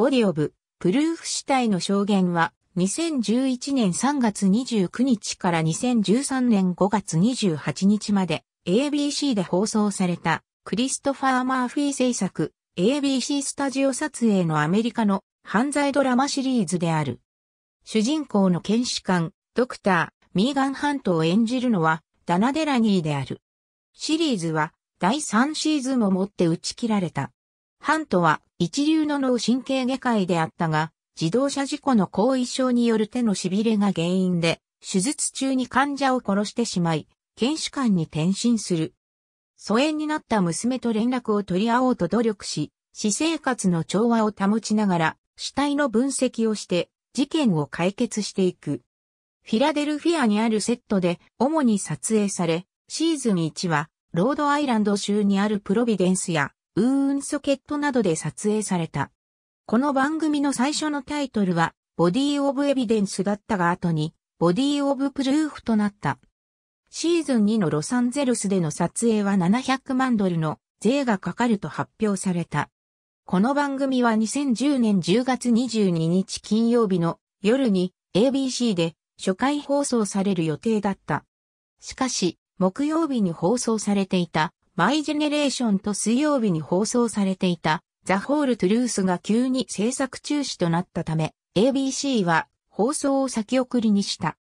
ボディオブ、プルーフ死体の証言は、2011年3月29日から2013年5月28日まで ABC で放送されたクリストファー・マーフィー制作 ABC スタジオ撮影のアメリカの犯罪ドラマシリーズである。主人公の検視官、ドクター、ミーガン・ハントを演じるのはダナ・デラニーである。シリーズは第3シーズンをもって打ち切られた。ハントは一流の脳神経外科医であったが、自動車事故の後遺症による手の痺れが原因で、手術中に患者を殺してしまい、検視官に転身する。疎遠になった娘と連絡を取り合おうと努力し、私生活の調和を保ちながら、死体の分析をして、事件を解決していく。フィラデルフィアにあるセットで、主に撮影され、シーズン1は、ロードアイランド州にあるプロビデンスや、ウーンソケットなどで撮影された。この番組の最初のタイトルは、ボディオブエビデンスだったが後に、ボディオブプルーフとなった。シーズン2のロサンゼルスでの撮影は700万ドルの税がかかると発表された。この番組は2010年10月22日金曜日の夜に ABC で初回放送される予定だった。しかし、木曜日に放送されていたマイジェネレーションと水曜日に放送されていたザ・ホール・トゥルースが急に制作中止となったため ABC は放送を先送りにした。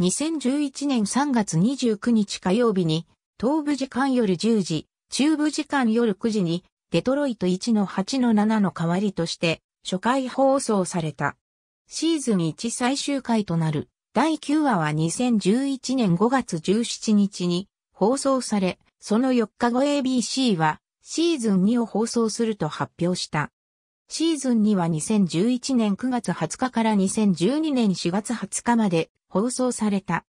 2011年3月29日火曜日に東部時間夜10時、中部時間夜9時にデトロイト1の8の7の代わりとして初回放送された。シーズン1最終回となる第9話は2011年5月17日に放送され、その4日後 ABC はシーズン2を放送すると発表した。シーズン2は2011年9月20日から2012年4月20日まで放送された。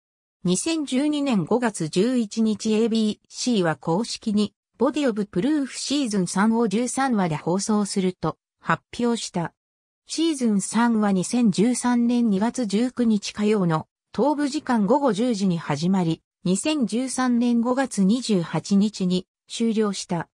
2012年5月11日 ABC は公式にボディオブプルーフシーズン3を13話で放送すると発表した。シーズン3は2013年2月19日火曜の東部時間午後10時に始まり、2013年5月28日に終了した。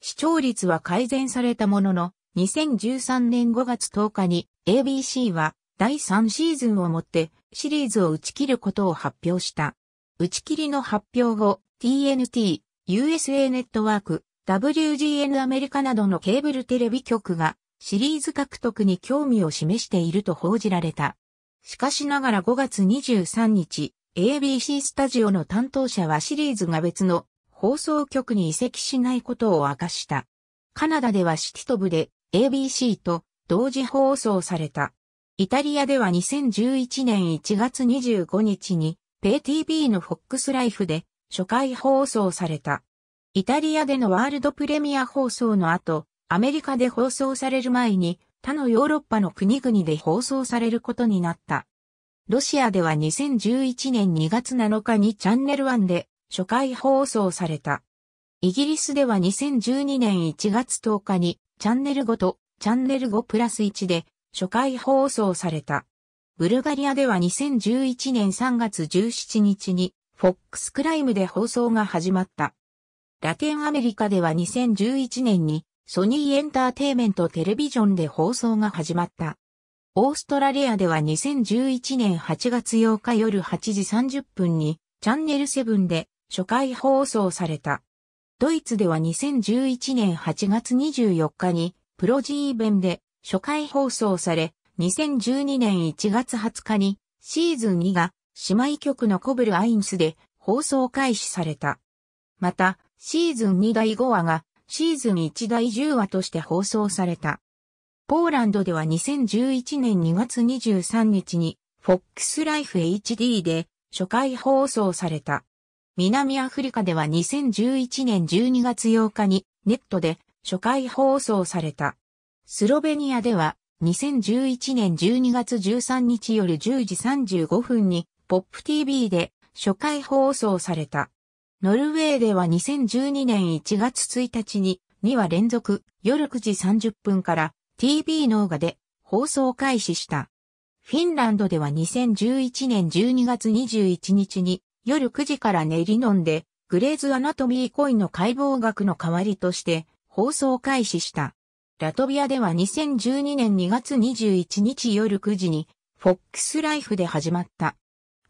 視聴率は改善されたものの、2013年5月10日に ABC は第3シーズンをもってシリーズを打ち切ることを発表した。打ち切りの発表後、TNT、USA ネットワーク、WGN アメリカなどのケーブルテレビ局がシリーズ獲得に興味を示していると報じられた。しかしながら5月23日、ABC スタジオの担当者はシリーズが別の放送局に移籍しないことを明かした。カナダではシティトブで ABC と同時放送された。イタリアでは2011年1月25日に PayTV の FOX ライフで初回放送された。イタリアでのワールドプレミア放送の後、アメリカで放送される前に他のヨーロッパの国々で放送されることになった。ロシアでは2011年2月7日にチャンネル1で初回放送された。イギリスでは2012年1月10日にチャンネル5とチャンネル5プラス1で初回放送された。ブルガリアでは2011年3月17日に FOX クライムで放送が始まった。ラテンアメリカでは2011年にソニーエンターテイメントテレビジョンで放送が始まった。オーストラリアでは2011年8月8日夜8時30分にチャンネル7で初回放送された。ドイツでは2011年8月24日にプロジーベンで初回放送され、2012年1月20日にシーズン2が姉妹局のコブルアインスで放送開始された。また、シーズン2第5話がシーズン1第10話として放送された。ポーランドでは2011年2月23日に、FOX Life HD で初回放送された。南アフリカでは2011年12月8日にネットで初回放送された。スロベニアでは2011年12月13日夜10時35分にポップ TV で初回放送された。ノルウェーでは2012年1月1日に2話連続夜9時30分から TV 動画で放送開始した。フィンランドでは2011年12月21日に夜9時から練り飲んでグレーズアナトミーコインの解剖学の代わりとして放送開始した。ラトビアでは2012年2月21日夜9時にフォックスライフで始まった。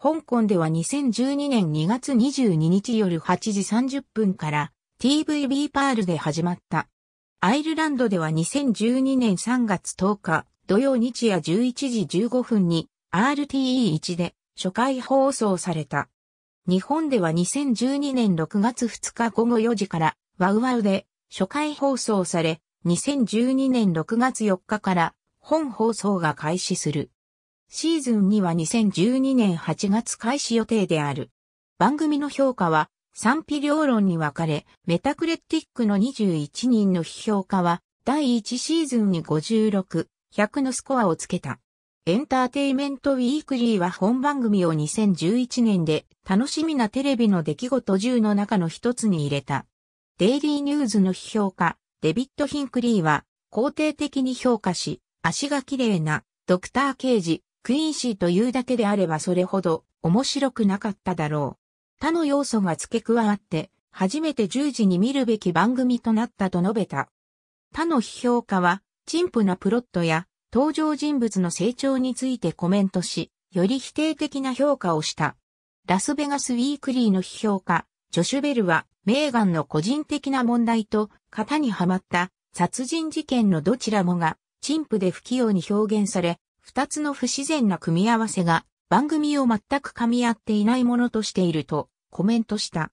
香港では2012年2月22日夜8時30分から TVB パールで始まった。アイルランドでは2012年3月10日、土曜日夜11時15分に RTE1 で初回放送された。日本では2012年6月2日午後4時からワウワウで初回放送され、2012年6月4日から本放送が開始する。シーズンには2012年8月開始予定である。番組の評価は賛否両論に分かれ、メタクレティックの21人の批評家は、第1シーズンに56、100のスコアをつけた。エンターテイメントウィークリーは本番組を2011年で楽しみなテレビの出来事10の中の一つに入れた。デイリーニューズの批評家、デビッド・ヒンクリーは肯定的に評価し、足が綺麗なドクター・ケージ、クインシーというだけであればそれほど面白くなかっただろう。他の要素が付け加わって、初めて10時に見るべき番組となったと述べた。他の批評家は、陳腐なプロットや登場人物の成長についてコメントし、より否定的な評価をした。ラスベガスウィークリーの批評家、ジョシュベルは、メーガンの個人的な問題と、型にはまった殺人事件のどちらもが、陳腐で不器用に表現され、二つの不自然な組み合わせが番組を全く噛み合っていないものとしているとコメントした。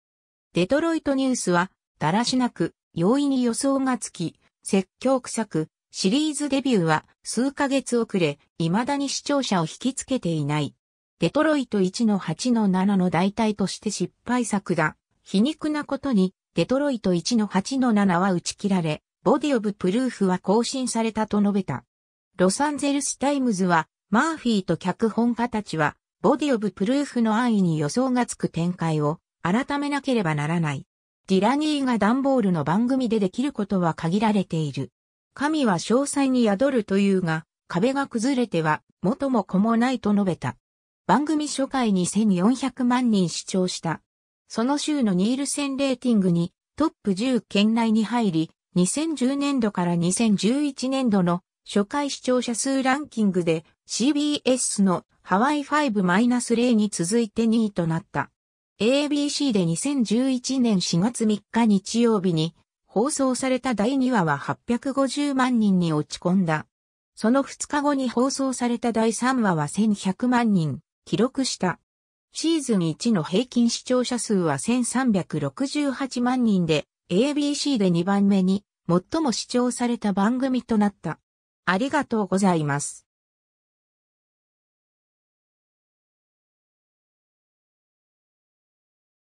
デトロイトニュースは、だらしなく、容易に予想がつき、説教臭く、シリーズデビューは数ヶ月遅れ、未だに視聴者を引きつけていない。デトロイト1の8の7の代替として失敗作だ。皮肉なことに、デトロイト1の8の7は打ち切られ、ボディオブプルーフは更新されたと述べた。ロサンゼルスタイムズは、マーフィーと脚本家たちは、ボディオブプルーフの安易に予想がつく展開を改めなければならない。ディラニーがダンボールの番組でできることは限られている。神は詳細に宿るというが、壁が崩れては元も子もないと述べた。番組初回に1400万人視聴した。その週のニールセンレーティングにトップ10圏内に入り、2010年度から2011年度の初回視聴者数ランキングで CBS のハワイ5-0に続いて2位となった。ABC で2011年4月3日日曜日に放送された第2話は850万人に落ち込んだ。その2日後に放送された第3話は1100万人、記録した。シーズン1の平均視聴者数は1368万人で、ABC で2番目に最も視聴された番組となった。ありがとうございます。